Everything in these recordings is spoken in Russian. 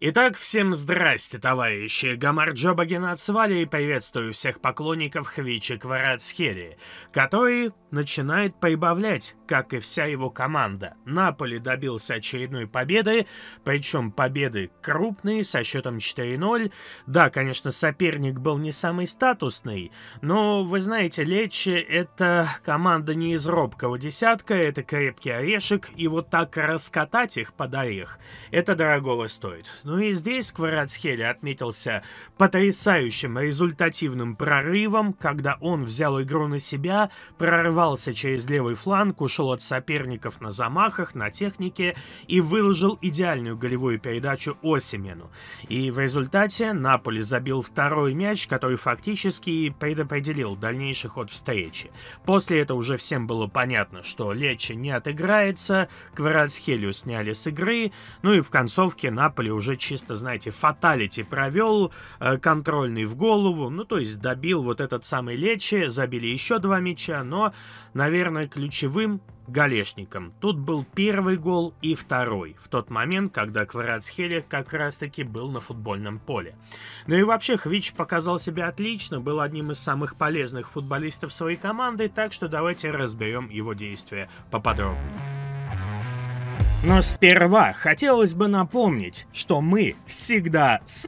Итак, всем здрасте, товарищи! Гамар Джоба Генацвали и приветствую всех поклонников Хвичи Кваратсхери, который начинает прибавлять, как и вся его команда. Наполи добился очередной победы, причем победы крупные, со счетом 4-0. Да, конечно, соперник был не самый статусный, но, вы знаете, Лечи — это команда не из робкого десятка, это крепкий орешек, и вот так раскатать их под орех — это дорогого стоит. Ну и здесь Кварадсхели отметился потрясающим результативным прорывом, когда он взял игру на себя, прорывался через левый фланг, ушел от соперников на замахах, на технике и выложил идеальную голевую передачу Осимену. И в результате Наполи забил второй мяч, который фактически предопределил дальнейший ход встречи. После этого уже всем было понятно, что Лечи не отыграется, Кварадсхелю сняли с игры, ну и в концовке Наполи уже чисто, знаете, фаталити провел, э, контрольный в голову, ну, то есть добил вот этот самый Лечи, забили еще два мяча, но, наверное, ключевым голешником Тут был первый гол и второй, в тот момент, когда Кварацхели как раз-таки был на футбольном поле. Ну и вообще, Хвич показал себя отлично, был одним из самых полезных футболистов своей команды, так что давайте разберем его действия поподробнее. Но сперва хотелось бы напомнить, что мы всегда с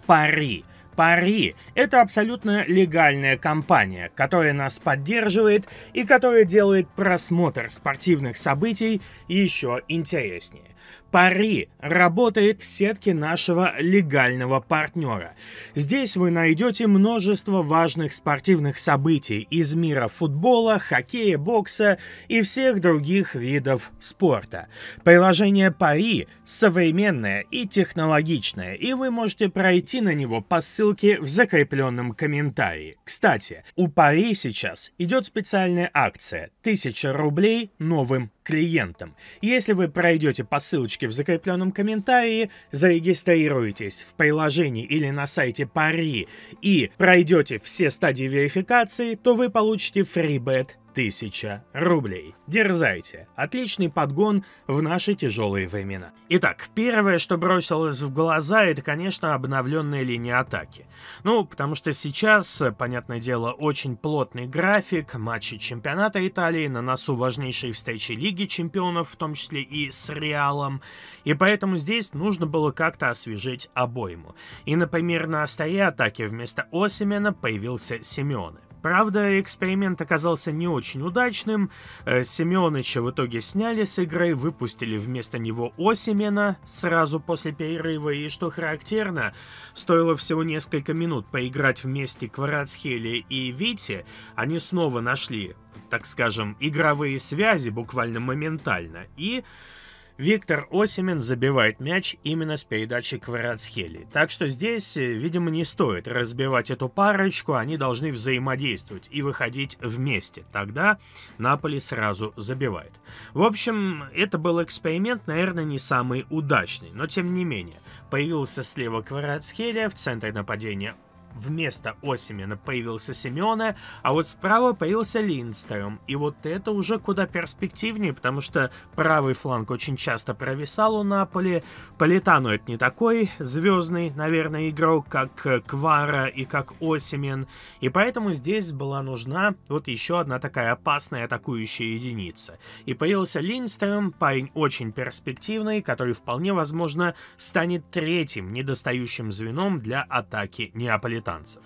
пари. Это абсолютно легальная компания, которая нас поддерживает и которая делает просмотр спортивных событий еще интереснее. Пари работает в сетке нашего легального партнера. Здесь вы найдете множество важных спортивных событий из мира футбола, хоккея, бокса и всех других видов спорта. Приложение Пари современное и технологичное, и вы можете пройти на него по ссылке ссылки в закрепленном комментарии. Кстати, у Пари сейчас идет специальная акция 1000 рублей новым клиентам. Если вы пройдете по ссылочке в закрепленном комментарии, зарегистрируетесь в приложении или на сайте Пари и пройдете все стадии верификации, то вы получите фрибет 1000 рублей. Дерзайте. Отличный подгон в наши тяжелые времена. Итак, первое, что бросилось в глаза, это, конечно, обновленная линия атаки. Ну, потому что сейчас, понятное дело, очень плотный график, матчи чемпионата Италии, на носу важнейшие встречи Лиги чемпионов, в том числе и с Реалом, и поэтому здесь нужно было как-то освежить обойму. И, например, на стоя атаки вместо Осимена появился Семены. Правда, эксперимент оказался не очень удачным. Э, Семеновича в итоге сняли с игры, выпустили вместо него Осимена сразу после перерыва, и, что характерно, стоило всего несколько минут поиграть вместе Кварацхеле и Вите, они снова нашли, так скажем, игровые связи буквально моментально, и Виктор Осимен забивает мяч именно с передачи Кваратсхели. Так что здесь, э, видимо, не стоит разбивать эту парочку, они должны взаимодействовать и выходить вместе. Тогда Наполи сразу забивает. В общем, это был эксперимент, наверное, не самый удачный, но тем не менее. Появился слева Кваратсхелия, в центре нападения вместо Осимена появился Семена, а вот справа появился Линстром. И вот это уже куда перспективнее, потому что правый фланг очень часто провисал у Наполи. Политану это не такой звездный, наверное, игрок, как Квара и как Осимен. И поэтому здесь была нужна вот еще одна такая опасная атакующая единица. И появился Линстром, парень очень перспективный, который вполне возможно станет третьим недостающим звеном для атаки Неаполитана британцев.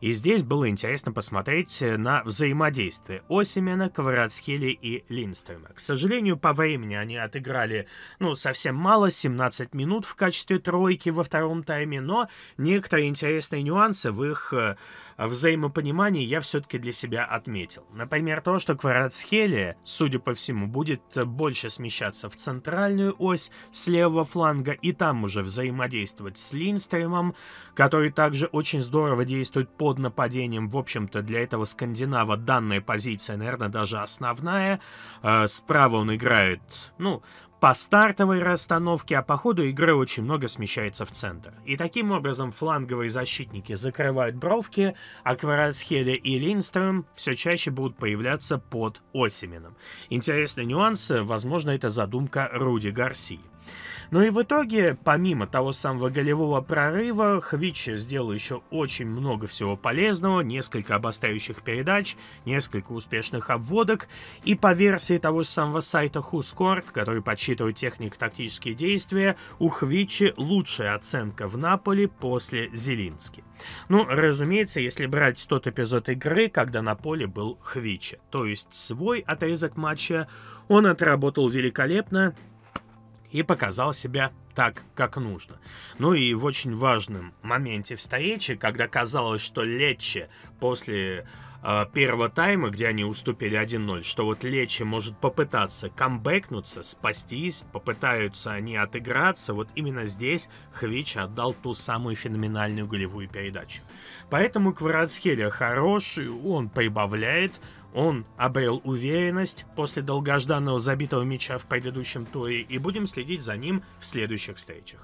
И здесь было интересно посмотреть э, на взаимодействие Осимена, Кваратскели и Линстрема. К сожалению, по времени они отыграли ну, совсем мало, 17 минут в качестве тройки во втором тайме, но некоторые интересные нюансы в их э, взаимопонимании я все-таки для себя отметил. Например, то, что Кваратсхелия, судя по всему, будет больше смещаться в центральную ось с левого фланга и там уже взаимодействовать с Линстримом, который также очень здорово здорово действует под нападением. В общем-то, для этого Скандинава данная позиция, наверное, даже основная. Э, справа он играет, ну, по стартовой расстановке, а по ходу игры очень много смещается в центр. И таким образом фланговые защитники закрывают бровки, а Кварацхеля и Линстрем все чаще будут появляться под Осименом. Интересный нюанс, возможно, это задумка Руди Гарсии. Ну и в итоге, помимо того самого голевого прорыва, Хвич сделал еще очень много всего полезного, несколько обостающих передач, несколько успешных обводок, и по версии того же самого сайта WhoScored, который подсчитывает техник тактические действия, у Хвичи лучшая оценка в Наполе после Зелински. Ну, разумеется, если брать тот эпизод игры, когда на поле был Хвичи, то есть свой отрезок матча он отработал великолепно, и показал себя так, как нужно. Ну и в очень важном моменте встречи, когда казалось, что Лечи после э, первого тайма, где они уступили 1-0, что вот Лечи может попытаться камбэкнуться, спастись, попытаются они отыграться, вот именно здесь Хвич отдал ту самую феноменальную голевую передачу. Поэтому Кварадскеля хороший, он прибавляет, он обрел уверенность после долгожданного забитого мяча в предыдущем туре и будем следить за ним в следующих встречах.